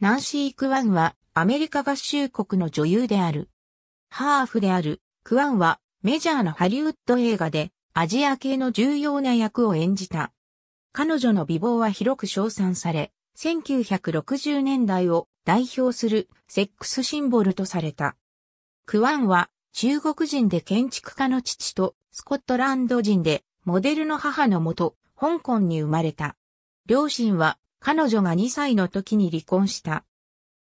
ナンシー・クワンはアメリカ合衆国の女優である。ハーフであるクワンはメジャーなハリウッド映画でアジア系の重要な役を演じた。彼女の美貌は広く称賛され、1960年代を代表するセックスシンボルとされた。クワンは中国人で建築家の父とスコットランド人でモデルの母のもと香港に生まれた。両親は彼女が2歳の時に離婚した。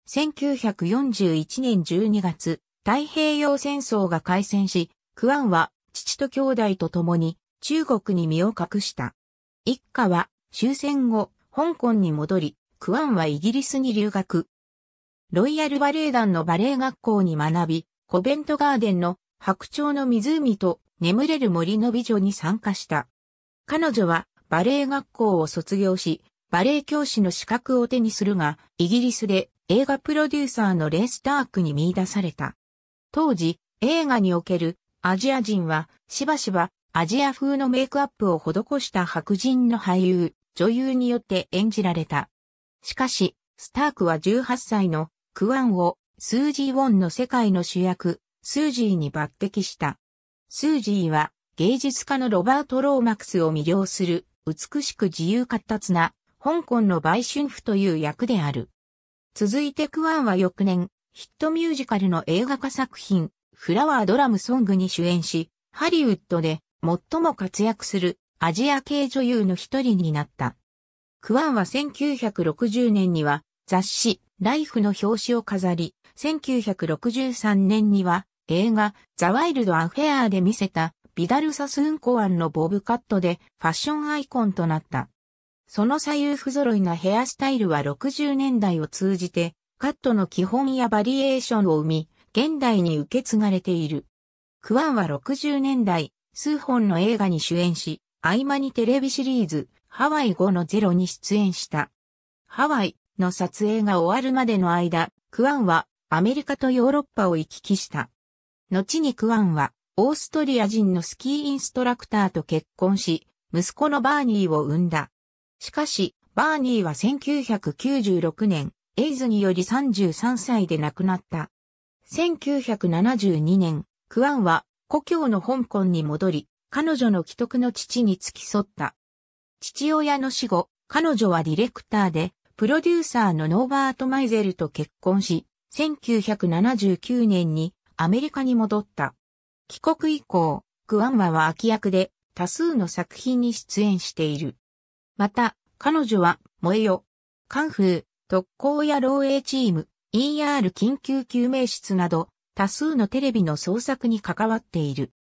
1941年12月、太平洋戦争が開戦し、クアンは父と兄弟と共に中国に身を隠した。一家は終戦後、香港に戻り、クアンはイギリスに留学。ロイヤルバレエ団のバレエ学校に学び、コベントガーデンの白鳥の湖と眠れる森の美女に参加した。彼女はバレエ学校を卒業し、バレエ教師の資格を手にするが、イギリスで映画プロデューサーのレイ・スタークに見出された。当時、映画におけるアジア人は、しばしばアジア風のメイクアップを施した白人の俳優、女優によって演じられた。しかし、スタークは18歳のクワンをスージー・ウォンの世界の主役、スージーに抜擢した。スージーは芸術家のロバート・ローマクスを魅了する美しく自由活発な香港の売春婦という役である。続いてクワンは翌年、ヒットミュージカルの映画化作品、フラワードラムソングに主演し、ハリウッドで最も活躍するアジア系女優の一人になった。クワンは1960年には雑誌ライフの表紙を飾り、1963年には映画ザ・ワイルド・アフェアで見せたビダル・サスン・コアンのボブカットでファッションアイコンとなった。その左右不揃いなヘアスタイルは60年代を通じて、カットの基本やバリエーションを生み、現代に受け継がれている。クワンは60年代、数本の映画に主演し、合間にテレビシリーズ、ハワイ5のゼロに出演した。ハワイの撮影が終わるまでの間、クワンはアメリカとヨーロッパを行き来した。後にクワンは、オーストリア人のスキーインストラクターと結婚し、息子のバーニーを産んだ。しかし、バーニーは1996年、エイズにより33歳で亡くなった。1972年、クアンは故郷の香港に戻り、彼女の既得の父に付き添った。父親の死後、彼女はディレクターで、プロデューサーのノーバート・マイゼルと結婚し、1979年にアメリカに戻った。帰国以降、クアンワは空き役で多数の作品に出演している。また、彼女は、燃えよ、カンフー、特攻や漏洩チーム、ER 緊急救命室など、多数のテレビの創作に関わっている。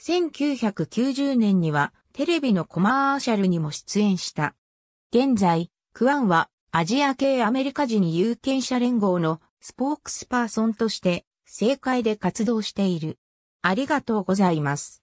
1990年には、テレビのコマーシャルにも出演した。現在、クワンは、アジア系アメリカ人有権者連合のスポークスパーソンとして、政界で活動している。ありがとうございます。